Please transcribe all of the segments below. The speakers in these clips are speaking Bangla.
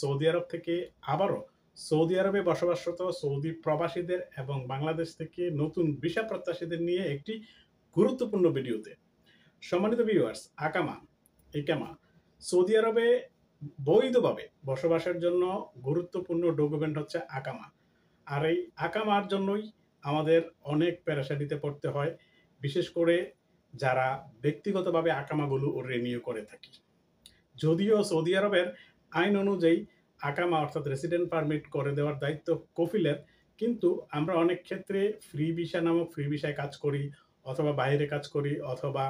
সৌদি আরব থেকে আবারও সৌদি আরবে বসবাসরত সৌদি প্রবাসীদের এবং বাংলাদেশ থেকে নতুন ভিসা প্রত্যাশীদের নিয়ে একটি গুরুত্বপূর্ণ ভিডিওতে সম্মানিত ভিউয়ার্স আকামা একামা সৌদি আরবে বৈধভাবে বসবাসের জন্য গুরুত্বপূর্ণ ডকুমেন্ট হচ্ছে আকামা আর এই আকামার জন্যই আমাদের অনেক প্যারাসাডিতে পড়তে হয় বিশেষ করে যারা ব্যক্তিগতভাবে আকামাগুলো রেনিউ করে থাকি যদিও সৌদি আরবের আইন অনুযায়ী আকামা অর্থাৎ রেসিডেন্ট পারমিট করে দেওয়ার দায়িত্ব কফিলের কিন্তু আমরা অনেক ক্ষেত্রে ফ্রি ভিসা নামক ফ্রি ভিসায় কাজ করি অথবা বাইরে কাজ করি অথবা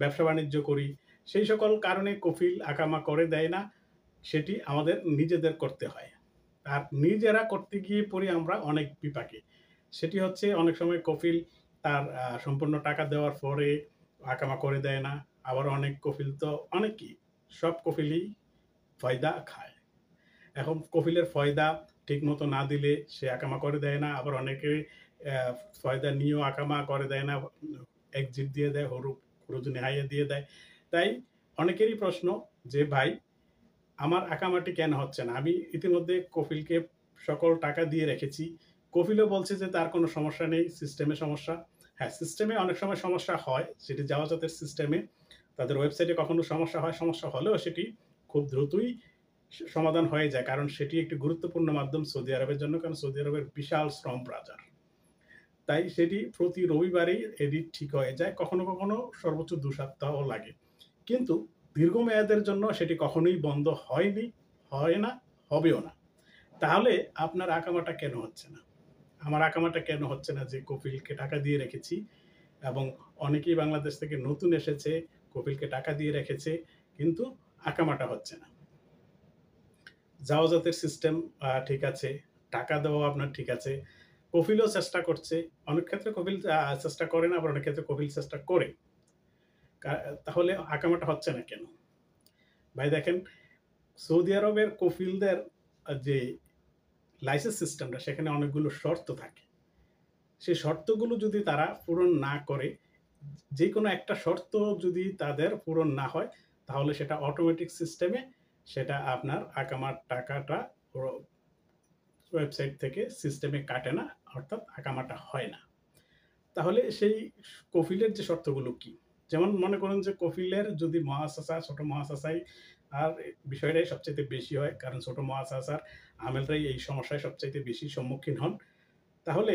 ব্যবসা বাণিজ্য করি সেই সকল কারণে কফিল আকামা করে দেয় না সেটি আমাদের নিজেদের করতে হয় আর নিজেরা করতে গিয়ে পড়ি আমরা অনেক বিপাকে সেটি হচ্ছে অনেক সময় কফিল তার সম্পূর্ণ টাকা দেওয়ার পরে আকামা করে দেয় না আবার অনেক কফিল তো অনেকই সব কফিলই ফয়দা খায় এখন কফিলের ফয়দা ঠিক মতো না দিলে সে আকামা করে দেয় না আবার অনেকে ফয়দা নিয়েও আকামা করে দেয় না একজিট দিয়ে দেয় হরু হরুজনে নেহাইয়া দিয়ে দেয় তাই অনেকেরই প্রশ্ন যে ভাই আমার আকামাটি কেন হচ্ছে না আমি ইতিমধ্যে কফিলকে সকল টাকা দিয়ে রেখেছি কফিলও বলছে যে তার কোনো সমস্যা নেই সিস্টেমে সমস্যা হ্যাঁ সিস্টেমে অনেক সময় সমস্যা হয় সেটি যাওয়া যাতে সিস্টেমে তাদের ওয়েবসাইটে কখনো সমস্যা হয় সমস্যা হলেও সেটি খুব দ্রুতই সমাধান হয়ে যায় কারণ সেটি একটি গুরুত্বপূর্ণ মাধ্যম সৌদি আরবের জন্য কারণ সৌদি আরবের বিশাল শ্রম বাজার তাই সেটি প্রতি রবিবারেই এডিট ঠিক হয়ে যায় কখনো কখনো সর্বোচ্চ দু সপ্তাহও লাগে কিন্তু দীর্ঘমেয়াদের জন্য সেটি কখনোই বন্ধ হয়নি হয় না হবেও না তাহলে আপনার আঁকামাটা কেন হচ্ছে না আমার আঁকামাটা কেন হচ্ছে না যে কপিলকে টাকা দিয়ে রেখেছি এবং অনেকেই বাংলাদেশ থেকে নতুন এসেছে কপিলকে টাকা দিয়ে রেখেছে কিন্তু আঁকামাটা হচ্ছে না জাওয়াজাতের সিস্টেম ঠিক আছে টাকা দেওয়া আপনার ঠিক আছে কফিলও চেষ্টা করছে অনেক ক্ষেত্রে কফিল চেষ্টা করে না আবার অনেক ক্ষেত্রে কফিল চেষ্টা করে তাহলে আঁকামাটা হচ্ছে না কেন ভাই দেখেন সৌদি আরবের কফিলদের যে লাইসেন্স সিস্টেমটা সেখানে অনেকগুলো শর্ত থাকে সেই শর্তগুলো যদি তারা পূরণ না করে যে কোনো একটা শর্ত যদি তাদের পূরণ না হয় তাহলে সেটা অটোমেটিক সিস্টেমে সেটা আপনার আকামার টাকাটা ওয়েবসাইট থেকে সিস্টেমে কাটে না অর্থাৎ আকামাটা হয় না তাহলে সেই কফিলের যে শর্তগুলো কি যেমন মনে করেন যে কফিলের যদি মহাশাসা ছোট মহাশাসাই আর বিষয়টাই সবচাইতে বেশি হয় কারণ ছোট মহাশাসার আমেলরাই এই সমস্যায় সবচাইতে বেশি সম্মুখীন হন তাহলে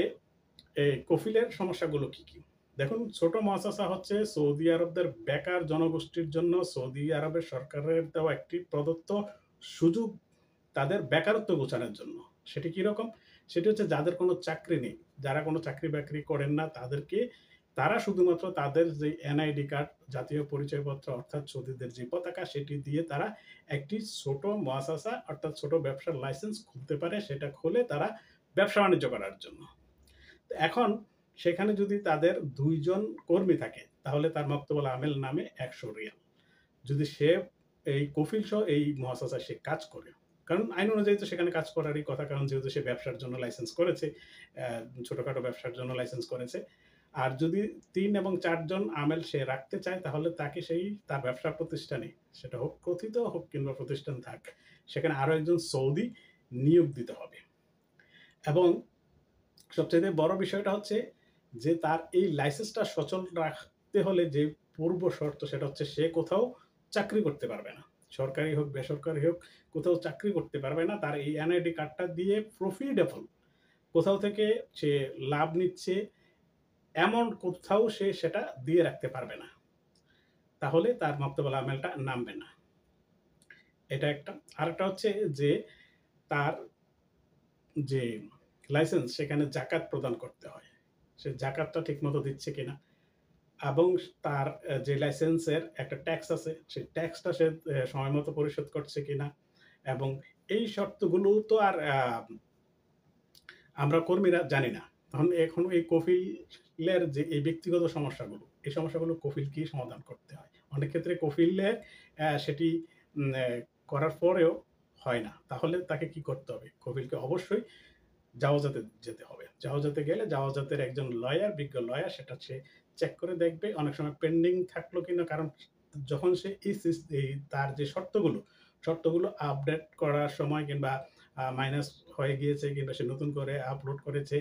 কফিলের সমস্যাগুলো কি কী দেখুন ছোট মহাশাসা হচ্ছে সৌদি আরবদের বেকার জনগোষ্ঠীর জন্য সৌদি আরবের সরকারের দেওয়া একটি প্রদত্ত সুযোগ তাদের বেকারত্ব গোছানোর জন্য সেটি কীরকম সেটি হচ্ছে যাদের কোনো চাকরি নেই যারা কোনো চাকরি বাকরি করেন না তাদেরকে তারা শুধুমাত্র তাদের যে এনআইডি কার্ড জাতীয় পরিচয়পত্র অর্থাৎ সৌদিদের যে পতাকা সেটি দিয়ে তারা একটি ছোট মহাশাসা অর্থাৎ ছোট ব্যবসার লাইসেন্স খুলতে পারে সেটা খুলে তারা ব্যবসা বাণিজ্য করার জন্য এখন সেখানে যদি তাদের দুইজন কর্মী থাকে তাহলে তার মক্তবল আমেল নামে একশো রিয়াল যদি সে এই কফিল সহ এই মহাসাসা সে কাজ করে কারণ আইন অনুযায়ী তো সেখানে কাজ করারই কথা কারণ যেহেতু সে ব্যবসার জন্য লাইসেন্স করেছে ছোটোখাটো ব্যবসার জন্য লাইসেন্স করেছে আর যদি তিন এবং চারজন আমেল সে রাখতে চায় তাহলে তাকে সেই তার ব্যবসা প্রতিষ্ঠানে সেটা হোক কথিত হোক কিংবা প্রতিষ্ঠান থাক সেখানে আরও একজন সৌদি নিয়োগ দিতে হবে এবং সবচেয়ে বড় বিষয়টা হচ্ছে যে তার এই লাইসেন্সটা সচল রাখতে হলে যে পূর্ব শর্ত সেটা হচ্ছে সে কোথাও চাকরি করতে পারবে না সরকারি হোক বেসরকারি হোক কোথাও চাকরি করতে পারবে না তার এই এনআইডি কার্ডটা দিয়ে প্রফিটেবল কোথাও থেকে সে লাভ নিচ্ছে এমন কোথাও সে সেটা দিয়ে রাখতে পারবে না তাহলে তার মক্তবাল আমেলটা নামবে না এটা একটা আরেকটা হচ্ছে যে তার যে লাইসেন্স সেখানে জাকাত প্রদান করতে হয় সে জাকাতটা ঠিকমতো দিচ্ছে কিনা এবং তার যে লাইসেন্সের একটা ট্যাক্স আছে সেই ট্যাক্সটা সে সময় মতো পরিশোধ করছে কিনা এবং এই শর্তগুলো তো আর আমরা কর্মীরা জানি না তখন এখন এই কফিলের যে এই ব্যক্তিগত সমস্যাগুলো এই সমস্যাগুলো কফিলকেই সমাধান করতে হয় অনেক ক্ষেত্রে কফিলে সেটি করার পরেও হয় না তাহলে তাকে কি করতে হবে কফিলকে অবশ্যই জাহাজাতে যেতে হবে জাহাজাতে গেলে জাহাজাতের একজন লয়ার বিজ্ঞ লয়ার সেটা সে চেক করে দেখবে অনেক সময় পেন্ডিং থাকলো কিনা কারণ যখন সে এই তার যে শর্তগুলো শর্তগুলো আপডেট করার সময় কিংবা মাইনাস হয়ে গিয়েছে কিংবা সে নতুন করে আপলোড করেছে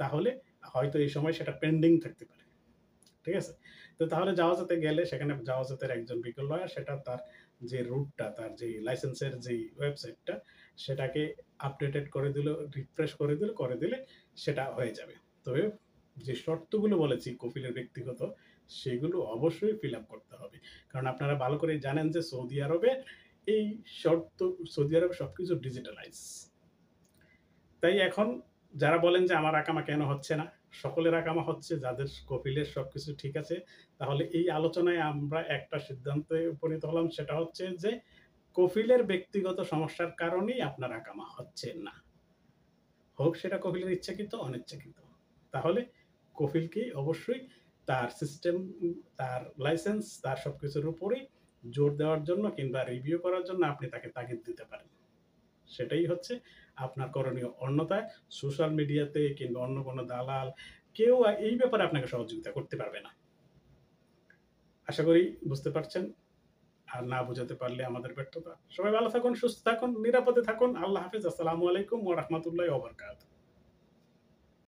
তাহলে হয়তো এই সময় সেটা পেন্ডিং থাকতে পারে ঠিক আছে তো তাহলে জাহাজাতে গেলে সেখানে জাহাজাতের একজন বিজ্ঞ লয়ার সেটা তার যে রুটটা তার যে লাইসেন্সের যে ওয়েবসাইটটা সেটাকে আপডেটেড করে দিল রিফ্রেশ করে দিল করে দিলে সেটা হয়ে যাবে তবে যে শর্তগুলো বলেছি কপিলের ব্যক্তিগত সেগুলো অবশ্যই ফিল আপ করতে হবে কারণ আপনারা ভালো করে জানেন যে সৌদি আরবে এই শর্ত সৌদি আরব সব কিছু ডিজিটালাইজ তাই এখন যারা বলেন যে আমার আকামা কেন হচ্ছে না সকলের আকামা হচ্ছে যাদের কপিলের সব কিছু ঠিক আছে তাহলে এই আলোচনায় আমরা একটা সিদ্ধান্তে উপনীত হলাম সেটা হচ্ছে যে কফিলের ব্যক্তিগত সমস্যার কারণেই আপনার আকামা হচ্ছে না হোক সেটা কফিলের ইচ্ছাকৃত অনিচ্ছাকৃত তাহলে কফিলকে অবশ্যই তার সিস্টেম তার লাইসেন্স তার সব কিছুর উপরেই জোর দেওয়ার জন্য কিংবা রিভিউ করার জন্য আপনি তাকে তাগিদ দিতে পারেন সেটাই হচ্ছে আপনার করণীয় অন্যতায় সোশ্যাল মিডিয়াতে কিংবা অন্য কোনো দালাল কেউ এই ব্যাপারে আপনাকে সহযোগিতা করতে পারবে না আশা করি বুঝতে পারছেন আর না বোঝাতে পারলে আমাদের ব্যর্থতা সবাই ভালো থাকুন সুস্থ থাকুন নিরাপদে থাকুন আল্লাহ হাফিজ আসসালামু আলাইকুম ওরহমতুল্লাহ ওবরকাত